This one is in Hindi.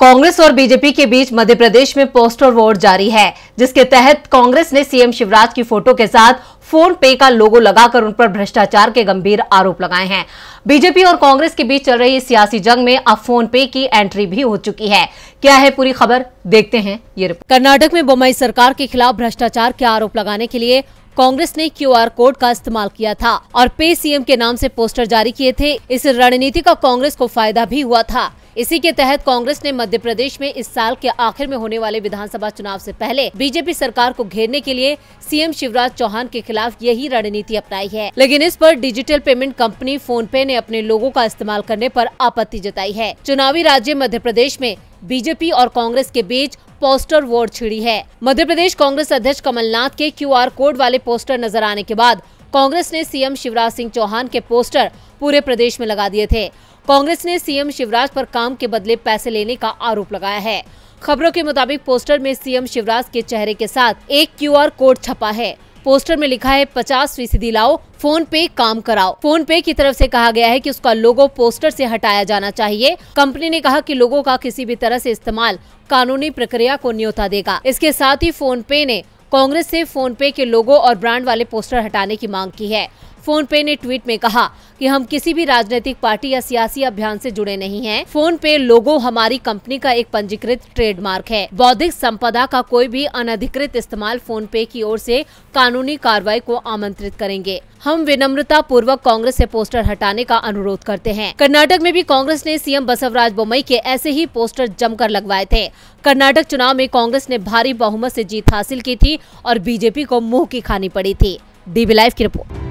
कांग्रेस और बीजेपी के बीच मध्य प्रदेश में पोस्टर वोट जारी है जिसके तहत कांग्रेस ने सीएम शिवराज की फोटो के साथ फोन पे का लोगो लगाकर उन पर भ्रष्टाचार के गंभीर आरोप लगाए हैं बीजेपी और कांग्रेस के बीच चल रही सियासी जंग में अब फोन पे की एंट्री भी हो चुकी है क्या है पूरी खबर देखते हैं ये कर्नाटक में बोमई सरकार के खिलाफ भ्रष्टाचार के आरोप लगाने के लिए कांग्रेस ने क्यूआर कोड का इस्तेमाल किया था और पे सीएम के नाम से पोस्टर जारी किए थे इस रणनीति का कांग्रेस को फायदा भी हुआ था इसी के तहत कांग्रेस ने मध्य प्रदेश में इस साल के आखिर में होने वाले विधानसभा चुनाव से पहले बीजेपी सरकार को घेरने के लिए सीएम शिवराज चौहान के खिलाफ यही रणनीति अपनाई है लेकिन इस पर डिजिटल पेमेंट कंपनी फोन पे ने अपने लोगों का इस्तेमाल करने पर आपत्ति जताई है चुनावी राज्य मध्य प्रदेश में बीजेपी और कांग्रेस के बीच पोस्टर वोट छिड़ी है मध्य प्रदेश कांग्रेस अध्यक्ष कमलनाथ के क्यूआर कोड वाले पोस्टर नजर आने के बाद कांग्रेस ने सीएम शिवराज सिंह चौहान के पोस्टर पूरे प्रदेश में लगा दिए थे कांग्रेस ने सीएम शिवराज पर काम के बदले पैसे लेने का आरोप लगाया है खबरों के मुताबिक पोस्टर में सीएम शिवराज के चेहरे के साथ एक क्यूआर कोड छपा है पोस्टर में लिखा है पचास फीसदी लाओ फोन पे काम कराओ फोन पे की तरफ से कहा गया है कि उसका लोगो पोस्टर से हटाया जाना चाहिए कंपनी ने कहा कि लोगों का किसी भी तरह से इस्तेमाल कानूनी प्रक्रिया को न्योता देगा इसके साथ ही फोन पे ने कांग्रेस से फोन पे के लोगो और ब्रांड वाले पोस्टर हटाने की मांग की है फोन पे ने ट्वीट में कहा कि हम किसी भी राजनीतिक पार्टी या सियासी अभियान से जुड़े नहीं हैं। फोन पे लोगो हमारी कंपनी का एक पंजीकृत ट्रेडमार्क है बौद्धिक संपदा का कोई भी अनधिकृत इस्तेमाल फोन पे की ओर से कानूनी कार्रवाई को आमंत्रित करेंगे हम विनम्रता पूर्वक कांग्रेस से पोस्टर हटाने का अनुरोध करते हैं कर्नाटक में भी कांग्रेस ने सीएम बसवराज बोमई के ऐसे ही पोस्टर जमकर लगवाए थे कर्नाटक चुनाव में कांग्रेस ने भारी बहुमत से जीत हासिल की थी और बीजेपी को मुंह की खानी पड़ी थी डीबी लाइव की रिपोर्ट